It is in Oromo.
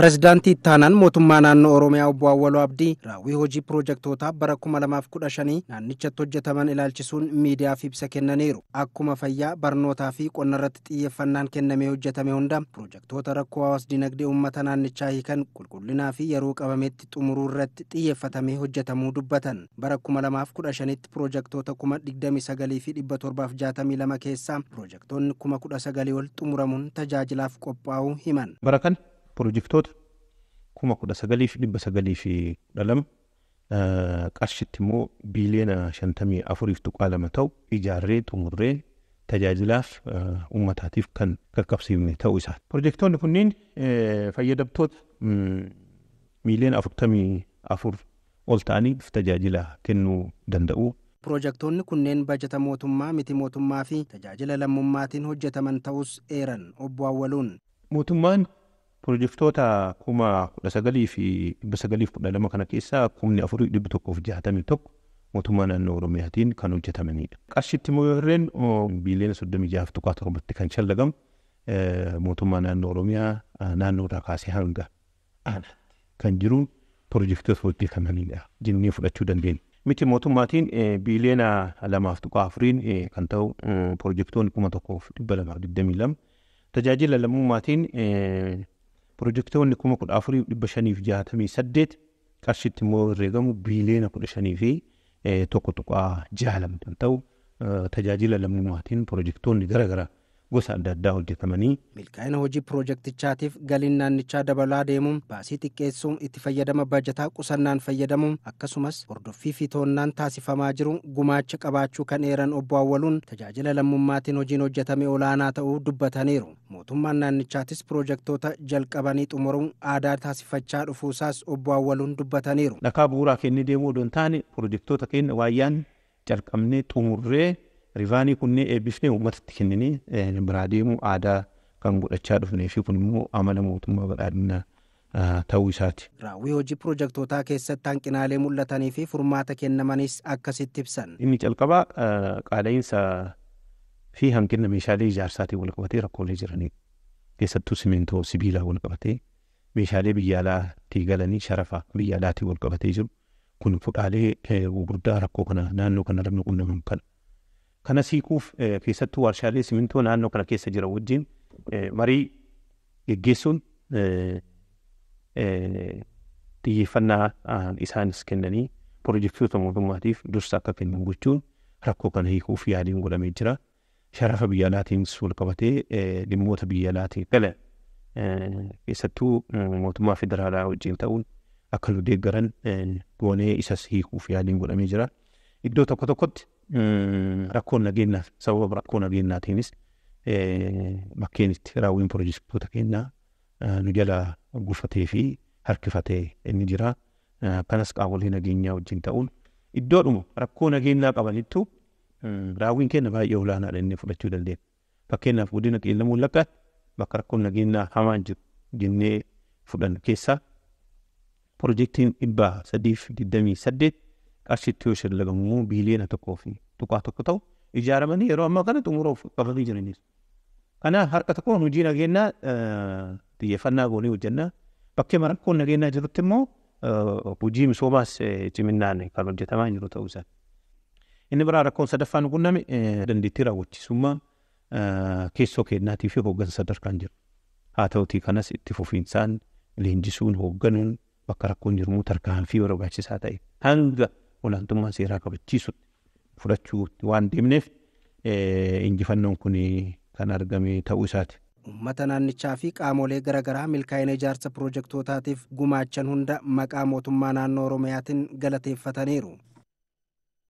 prezidaantii ittaanaan mootummaa naannoo oromiyaa obbo Awwaloo Abdii raawwii hojii piroojektootaa bara 2015 naannichatti hojjetaman ilaalchisuun miidiyaaf ibsa kennaniiru. Akkuma fayyaa, barnootaa fi qonna irratti xiyyeeffannaan kennamee hojjetame hunda piroojektoota rakkoo hawaas dinagdee uummata naannichaa hiikan qulqullinaa fi yeroo qabametti xumuruu irratti xiyyeeffatamee hojjetamuu dubbatan. Bara 2015 tti piroojektoota 299,762 keessaa piroojektoonni 19,000 ol xumuramuun tajaajilaaf qophaa'uu himan. pirojektoota kuma kudha sagalii dhibba sagalii fi kudha lama qarshitti immoo biiliyoona shantamii afuriif ta'u ijaarree xumurree tajaajilaaf uummataatiif kan qaqqabsiifne ta'uu isaa. Pirojektoonni kunniin fayyadamtoota miiliyoona afurtamii afur ol ta'aniif tajaajila kennuu danda'u. Pirojektoonni kunneen bajata mootummaa miti mootummaa fi tajaajila lammummaatiin hojjetaman ta'us eeran obbo Awwaluun. Mootummaan Pirojektoota kuma kudha sagalii fi dhibba sagalii kudha lama kana keessaa kumni afurii dhibba tokkoo fi jaatamii tokko mootummaa naannoo Oromiyaatiin kan hojjetamanidha. E, Qarshiitti immoo yoo hirreen biiliyoona soddomii jaaf tuqaa torbatti kan shallagamu mootummaa naannoo Oromiyaa naannoodhaa kaasee hanga aanaatti kan jiru pirojektoota hojjetamanidha jennee fudhachuu dandeenya. Miti mootummaatiin e, biiliyoona lamaaf tuqaa afuriin e, kan ta'u mm, pirojektoonni kuma tokkoo fi dhibba lamaa fi digdamii lama tajaajila lammummaatiin projektoonni kuma kudha afurii dhibba shanii fi jaatamii saddeet karshitti immoo herreegamu biiliyoona kudha shanii fi eh, tokko tokko ja'a lama kan ta'u eh, tajaajila lammummaatiin projektoonni gara gara. gosa adda addaa hojjetamanii. milkaa'ina hojii piroojektichaatiif galiin naannichaa dabalaa deemuun baasii xiqqeessuun itti fayyadama bajataa qusannaan fayyadamuun akkasumas hordoffii fi toonnaan taasifamaa jiru gumaacha qabaachuu kan eeran obbo Awwaluun tajaajila lammummaatiin hojiin hojjetame olaanaa ta'uu dubbataniiru mootummaan naannichaatis piroojektoota jalqabanii xumuruun aadaa taasifachaa dhufuusaas obbo Awwaluun dubbataniiru. dhakaa bu'uuraa kennee deemuu taane piroojeektoota waayyaan calqabnee rifaanii kunneen eebbifnee uummatatti kennanii eh, biraa deemuu aadaa kan godhachaa dhufnee fi kun immoo amala mootummaa badhaadhinaa eh, ta'uu isaati. Raawwii hojii piroojektootaa keessatti hanqinaalee mul'atanii fi furmaata kennamanis akkasitti ibsan. Inni calqabaa eh, qaala'iinsa fi hanqina meeshaalee ijaarsaatiin wal qabatee rakkoolee jiranii keessattuu simintoo sibiilaa wal qabatee meeshaalee biyyaalaatii galanii sharafa biyyaalaatii wal qabatee jiru kun fudhaalee gurguddaa rakkoo kana naannoo kana lammii qunnaman kana. Kana siikuuf eh, keessattuu warshaalee simintoo naannoo kana keessa jiran wajjin eh, marii geggeessuun eh, xiyyeeffannaa ah, isaanis kennanii pirojektoota mootummaatiif dursa akka kennan gochuun rakkoo kana hiikuuf yaaliin godhamee jira. Sharafa biyya alaatiinis wal qabatee dhimmoota biyya alaatiin galan keessattuu mm, mootummaa federaalaa wajjin ta'uun akka nu deeggaran goonee isas hiikuuf yaaliin godhamee jira. Iddoo tokko tokkotti Rakkoon nageenyaaf sababa rakkoo nageenyaatiinis bakkeenitti raawwiin piroojektota keenya nu jala gufatee fi harkifatee inni jira. Kanas qaamolee nageenyaa wajjin ta'uun iddoodhuma rakkoo nageenyaa qabanittu raawwiin keenya baay'ee olaanaadha inni fudhachuu dandeenya. Fakkeenyaaf godina qeellama wallaggaatti bakka rakkoon nageenyaa hamaan jiru jennee fudhannu keessaa piroojektiin dhibba sadii fi digdamii saddeet architecture shir laga mu billion ta tokkoo tu ka to to ijara mani ero kana tu qabatanii qadhi jirani ana harka ta hojii nageenyaa xiyyeeffannaa ti fanna Bakkee hujna bakke maran kun genna jirtimmo misoomaas ciminaan kan hojjetamaa jiru ta'uusan inni biraa rakkoon sadaffaan gunname dandeettii raawwachiisummaa keessoo kennaatii fi hooggansa sadarkaan jiru haa ta'utii kanas itti fufiinsaan leenjisuun hoogganuun bakka rakkoon jirmuu tarkaanfii barbaachisaa ta'e hanga olaantummaa seeraa kabachiisutti fudhachuu waan deemneef injifannoon kun kan argame ta'uu isaati. Uummata naannichaa fi qaamolee garagaraa milkaa'ina ijaarsa piroojektootaatiif gumaachan hunda maqaa mootummaa naannoo Oromiyaatiin galateeffataniiru.